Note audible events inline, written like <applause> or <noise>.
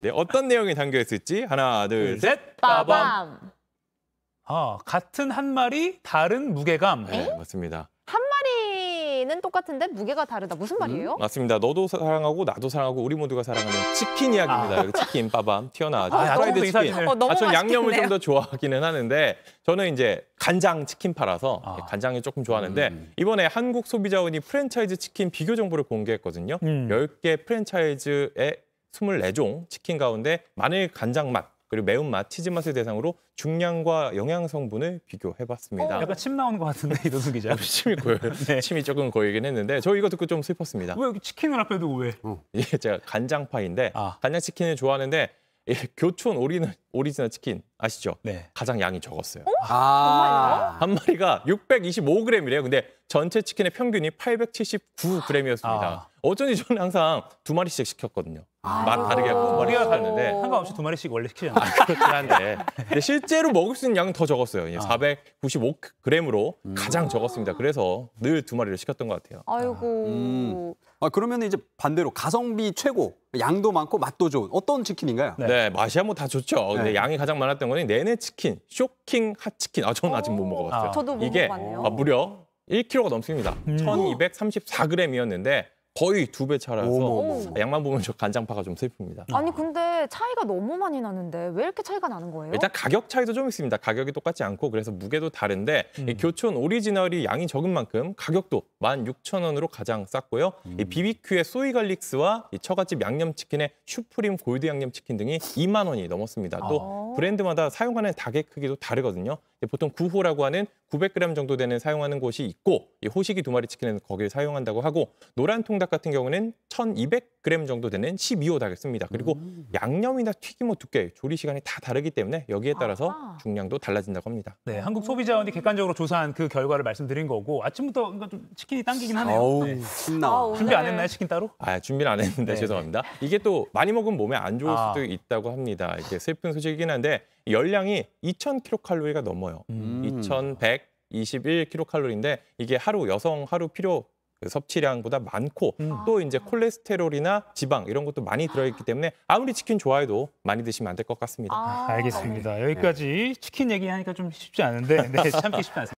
네, 어떤 내용이 담겨 있을지 하나, 둘, 둘 셋. 빠밤. 아, 같은 한 마리 다른 무게감. 네, 맞습니다. 한 마리는 똑같은데 무게가 다르다. 무슨 음, 말이에요? 음, 맞습니다. 너도 사랑하고 나도 사랑하고 우리 모두가 사랑하는 치킨 이야기입니다. 아. 치킨 빠밤 튀어나와죠. 아, 프라이드 치킨. 이상해 어, 너무 아, 전 양념을 좀 더 좋아하기는 하는데 저는 이제 간장 치킨 팔아서 아. 예, 간장을 조금 좋아하는데 음. 이번에 한국 소비자원이 프랜차이즈 치킨 비교 정보를 공개했거든요. 음. 10개 프랜차이즈의 24종 치킨 가운데 마늘 간장 맛 그리고 매운맛, 치즈맛을 대상으로 중량과 영양 성분을 비교해봤습니다. 어, 약간 침 나오는 것 같은데 이도수 기자. 아, 침이 고요. <laughs> 네. 침이 조금 고이긴 했는데 저 이거 듣고 좀 슬펐습니다. 왜 치킨을 앞에 두고 왜? 어. <laughs> 이게 제가 간장파인데 아. 간장 치킨을 좋아하는데 예, 교촌 오리는 오리지널 치킨 아시죠? 네. 가장 양이 적었어요. 어? 아. 한 마리가 625g이래요. 근데 전체 치킨의 평균이 879g이었습니다. 아. 어쩐지 저는 항상 두 마리씩 시켰거든요. 아, 맛 다르게 하고 머리가 다르는데 상관없이 두 마리씩 원래 시키잖아요. 아, 그렇긴 한데 <laughs> 예. 근데 실제로 먹을 수 있는 양은 더 적었어요. 아. 495g으로 음. 가장 적었습니다. 그래서 늘 두 마리를 시켰던 것 같아요. 아이고. 아. 음. 아, 그러면 이제 반대로 가성비 최고, 양도 많고 맛도 좋은 어떤 치킨인가요? 네, 네 맛이야 뭐 다 좋죠. 근데 네. 양이 가장 많았던 거는 내내 치킨, 쇼킹 핫치킨. 아, 저는 아직 못 먹어봤어요. 아. 저도 못 이게 먹어봤네요. 아, 무려 1kg가 넘습니다. 음. 1234g이었는데 거의 두 배 차라서 어머. 양만 보면 저 간장파가 좀 슬픕니다. 아. 아니 근데 차이가 너무 많이 나는데 왜 이렇게 차이가 나는 거예요? 일단 가격 차이도 좀 있습니다. 가격이 똑같지 않고 그래서 무게도 다른데 음. 교촌 오리지널이 양이 적은 만큼 가격도 16,000원으로 가장 쌌고요. 음. 이 BBQ의 소이 갈릭스와 처갓집 양념치킨의 슈프림 골드 양념치킨 등이 2만 원이 넘었습니다. 또 아. 브랜드마다 사용하는 닭의 크기도 다르거든요. 보통 구호라고 하는 900g 정도 되는 사용하는 곳이 있고 호식이 두 마리 치킨은 거기를 사용한다고 하고 노란 통닭 같은 경우는 1200g 정도 되는 12호 닭을 씁니다. 그리고 음. 양념이나 튀김, 옷 두께, 조리 시간이 다 다르기 때문에 여기에 따라서 아하. 중량도 달라진다고 합니다. 네, 한국 소비자원이 객관적으로 조사한 그 결과를 말씀드린 거고 아침부터 그러좀 치킨이 당기긴 하네요. 아우, 네. 아, 준비 안 네. 했나요, 치킨 따로? 아, 준비를 안 했는데 네. 죄송합니다. 이게 또 많이 먹으면 몸에 안 좋을 아. 수도 아. 있다고 합니다. 이게 슬픈 소식이긴 한데 있는데 열량이 2,000kcal가 넘어요. 음. 2,121kcal인데 이게 하루 여성 하루 필요 그 섭취량보다 많고 음. 또 이제 콜레스테롤이나 지방 이런 것도 많이 들어있기 때문에 아무리 치킨 좋아해도 많이 드시면 안 될 것 같습니다. 아, 아 알겠습니다. 네. 여기까지 치킨 얘기하니까 좀 쉽지 않은데 네, 참기 쉽지 않습니다.